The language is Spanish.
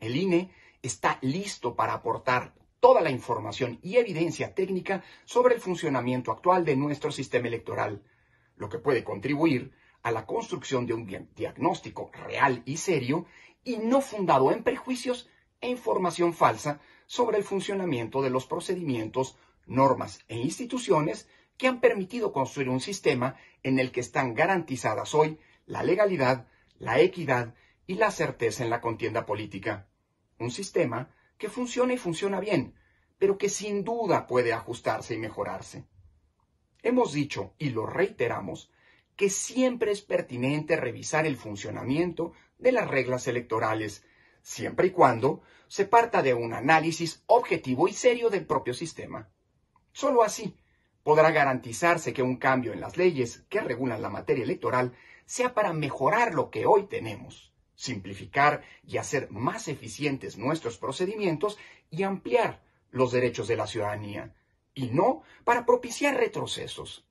El INE está listo para aportar toda la información y evidencia técnica sobre el funcionamiento actual de nuestro sistema electoral, lo que puede contribuir a la construcción de un diagnóstico real y serio y no fundado en prejuicios e información falsa sobre el funcionamiento de los procedimientos, normas e instituciones que han permitido construir un sistema en el que están garantizadas hoy la legalidad, la equidad y la certeza en la contienda política. Un sistema que funciona y funciona bien, pero que sin duda puede ajustarse y mejorarse. Hemos dicho, y lo reiteramos, que siempre es pertinente revisar el funcionamiento de las reglas electorales, siempre y cuando se parta de un análisis objetivo y serio del propio sistema. Solo así podrá garantizarse que un cambio en las leyes que regulan la materia electoral sea para mejorar lo que hoy tenemos simplificar y hacer más eficientes nuestros procedimientos y ampliar los derechos de la ciudadanía, y no para propiciar retrocesos.